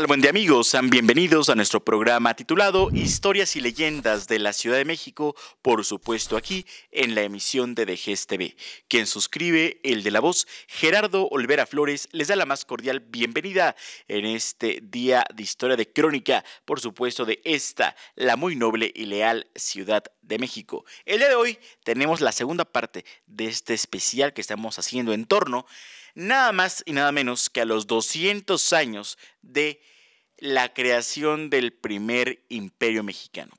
tal, buen día amigos? Sean bienvenidos a nuestro programa titulado Historias y Leyendas de la Ciudad de México, por supuesto aquí en la emisión de DGES TV. Quien suscribe, el de la voz, Gerardo Olvera Flores, les da la más cordial bienvenida en este día de historia de crónica, por supuesto de esta, la muy noble y leal Ciudad de México. El día de hoy tenemos la segunda parte de este especial que estamos haciendo en torno nada más y nada menos que a los 200 años de la creación del primer imperio mexicano.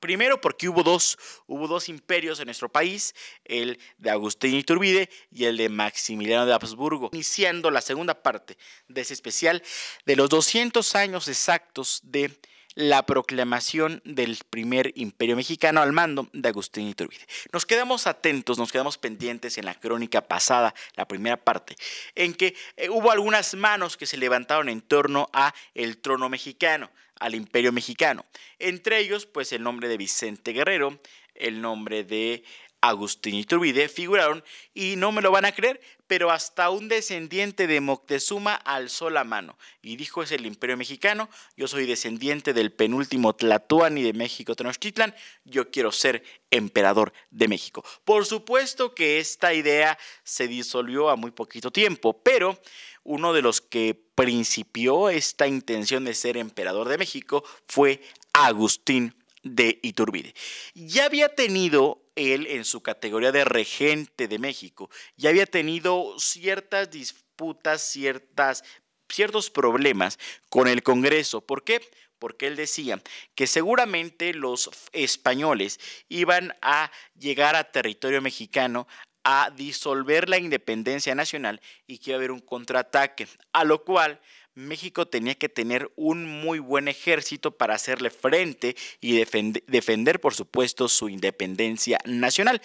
Primero porque hubo dos, hubo dos imperios en nuestro país, el de Agustín Iturbide y el de Maximiliano de Habsburgo, iniciando la segunda parte de ese especial de los 200 años exactos de la proclamación del primer imperio mexicano al mando de Agustín Iturbide. Nos quedamos atentos, nos quedamos pendientes en la crónica pasada, la primera parte, en que eh, hubo algunas manos que se levantaron en torno a el trono mexicano, al imperio mexicano. Entre ellos, pues el nombre de Vicente Guerrero, el nombre de Agustín Iturbide figuraron y no me lo van a creer, pero hasta un descendiente de Moctezuma alzó la mano y dijo es el imperio mexicano, yo soy descendiente del penúltimo Tlatoani de México Tenochtitlan, yo quiero ser emperador de México. Por supuesto que esta idea se disolvió a muy poquito tiempo, pero uno de los que principió esta intención de ser emperador de México fue Agustín de Iturbide. Ya había tenido él en su categoría de regente de México. Ya había tenido ciertas disputas, ciertas, ciertos problemas con el Congreso. ¿Por qué? porque él decía que seguramente los españoles iban a llegar a territorio mexicano a disolver la independencia nacional y que iba a haber un contraataque, a lo cual México tenía que tener un muy buen ejército para hacerle frente y defender, por supuesto, su independencia nacional.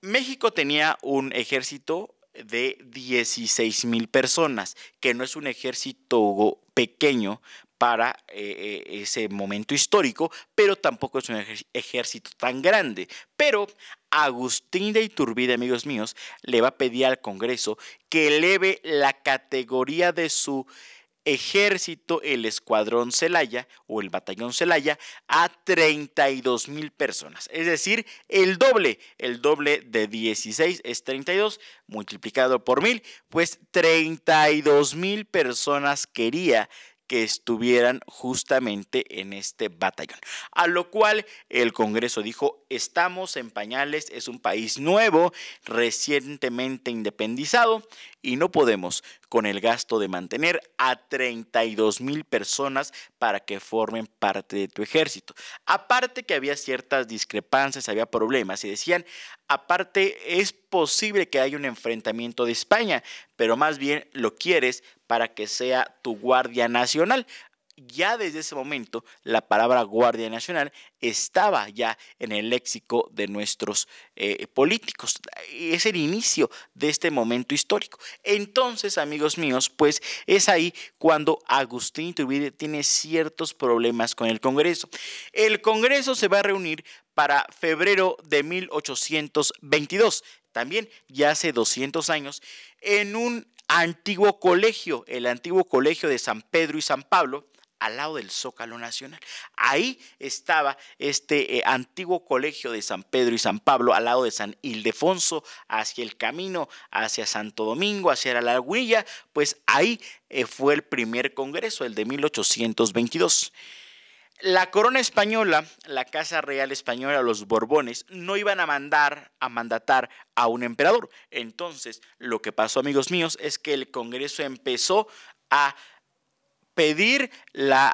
México tenía un ejército de 16 mil personas, que no es un ejército pequeño para eh, eh, ese momento histórico, pero tampoco es un ejército tan grande. Pero Agustín de Iturbide, amigos míos, le va a pedir al Congreso que eleve la categoría de su ejército, el escuadrón Celaya o el batallón Celaya, a 32 mil personas. Es decir, el doble, el doble de 16 es 32, multiplicado por mil, pues 32 mil personas quería que estuvieran justamente en este batallón. A lo cual el Congreso dijo, estamos en pañales, es un país nuevo, recientemente independizado y no podemos con el gasto de mantener a 32 mil personas para que formen parte de tu ejército. Aparte que había ciertas discrepancias, había problemas y decían, aparte es posible que haya un enfrentamiento de España, pero más bien lo quieres para que sea tu Guardia Nacional ya desde ese momento la palabra Guardia Nacional estaba ya en el léxico de nuestros eh, políticos. Es el inicio de este momento histórico. Entonces, amigos míos, pues es ahí cuando Agustín Iturbide tiene ciertos problemas con el Congreso. El Congreso se va a reunir para febrero de 1822, también ya hace 200 años, en un antiguo colegio, el antiguo colegio de San Pedro y San Pablo, al lado del Zócalo Nacional. Ahí estaba este eh, antiguo colegio de San Pedro y San Pablo, al lado de San Ildefonso, hacia el camino, hacia Santo Domingo, hacia la Lagüilla, pues ahí eh, fue el primer congreso, el de 1822. La corona española, la Casa Real Española, los Borbones, no iban a mandar, a mandatar a un emperador. Entonces, lo que pasó, amigos míos, es que el Congreso empezó a Pedir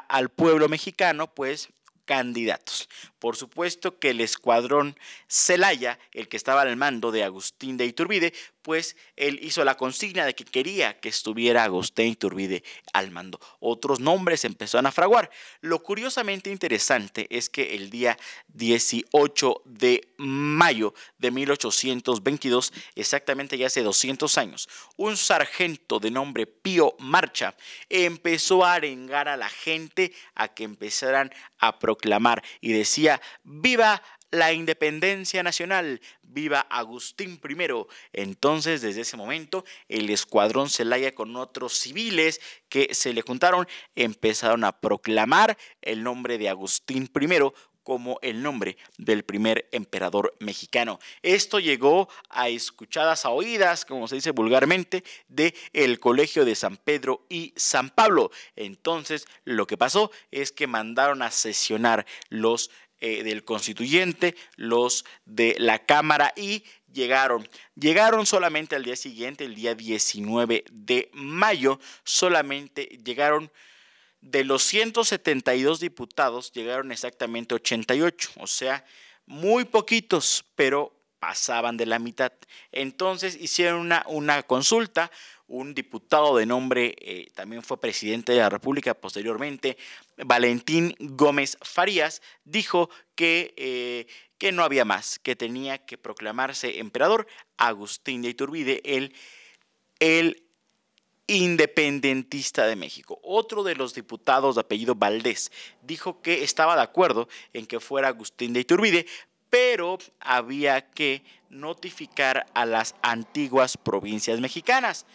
al pueblo mexicano, pues candidatos. Por supuesto que el escuadrón Celaya, el que estaba al mando de Agustín de Iturbide, pues él hizo la consigna de que quería que estuviera Agustín Iturbide al mando. Otros nombres empezaron a fraguar. Lo curiosamente interesante es que el día 18 de mayo de 1822, exactamente ya hace 200 años, un sargento de nombre Pío Marcha empezó a arengar a la gente a que empezaran a proclamar y decía, viva la independencia nacional, viva Agustín I. Entonces, desde ese momento, el escuadrón Celaya con otros civiles que se le juntaron empezaron a proclamar el nombre de Agustín I como el nombre del primer emperador mexicano. Esto llegó a escuchadas a oídas, como se dice vulgarmente, de el Colegio de San Pedro y San Pablo. Entonces, lo que pasó es que mandaron a sesionar los eh, del constituyente, los de la Cámara y llegaron. Llegaron solamente al día siguiente, el día 19 de mayo, solamente llegaron de los 172 diputados, llegaron exactamente 88, o sea, muy poquitos, pero pasaban de la mitad. Entonces hicieron una, una consulta, un diputado de nombre, eh, también fue presidente de la República posteriormente, Valentín Gómez Farías, dijo que, eh, que no había más, que tenía que proclamarse emperador Agustín de Iturbide, el, el independentista de México. Otro de los diputados de apellido Valdés dijo que estaba de acuerdo en que fuera Agustín de Iturbide, pero había que notificar a las antiguas provincias mexicanas.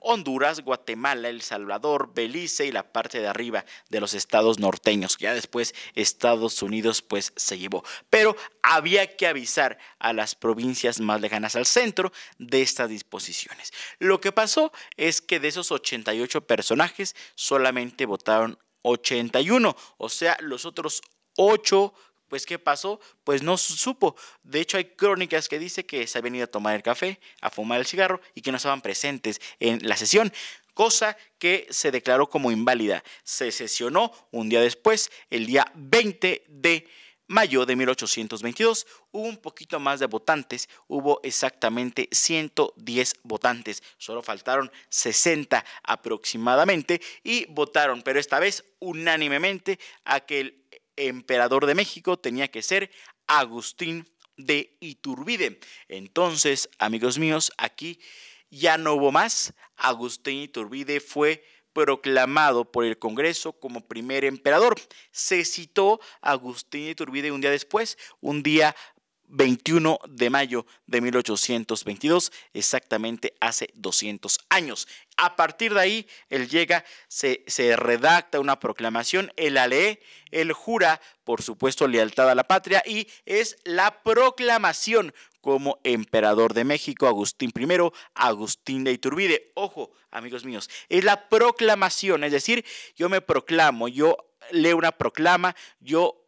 Honduras, Guatemala, El Salvador, Belice y la parte de arriba de los estados norteños. Ya después Estados Unidos pues se llevó. Pero había que avisar a las provincias más lejanas al centro de estas disposiciones. Lo que pasó es que de esos 88 personajes solamente votaron 81, o sea, los otros 8 pues ¿qué pasó? Pues no supo. De hecho hay crónicas que dice que se ha venido a tomar el café, a fumar el cigarro y que no estaban presentes en la sesión cosa que se declaró como inválida. Se sesionó un día después, el día 20 de mayo de 1822, hubo un poquito más de votantes, hubo exactamente 110 votantes, solo faltaron 60 aproximadamente y votaron, pero esta vez unánimemente a que el emperador de México tenía que ser Agustín de Iturbide. Entonces, amigos míos, aquí ya no hubo más. Agustín Iturbide fue proclamado por el Congreso como primer emperador. Se citó a Agustín Iturbide un día después, un día 21 de mayo de 1822, exactamente hace 200 años. A partir de ahí, él llega, se, redacta una proclamación, él la lee, él jura, por supuesto, lealtad a la patria y es la proclamación como emperador de México, Agustín I, Agustín de Iturbide. Ojo, amigos míos, es la proclamación, es decir, yo me proclamo, yo leo una proclama, yo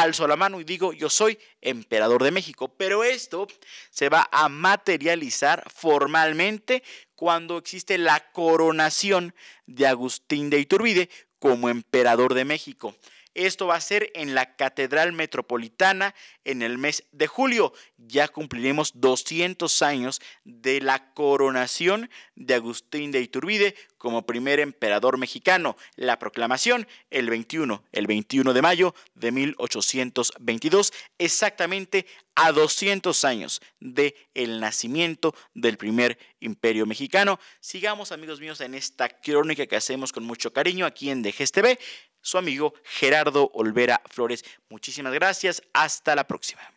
alzo la mano y digo, yo soy emperador de México. Pero esto se va a materializar formalmente cuando existe la coronación de Agustín de Iturbide como emperador de México. Esto va a ser en la Catedral Metropolitana en el mes de julio. Ya cumpliremos 200 años de la coronación de Agustín de Iturbide como primer emperador mexicano. La proclamación el 21, el 21 de mayo de 1822, exactamente a 200 años de el nacimiento del primer imperio mexicano. Sigamos amigos míos en esta crónica que hacemos con mucho cariño aquí en DGSTV su amigo Gerardo Olvera Flores. Muchísimas gracias, hasta la próxima.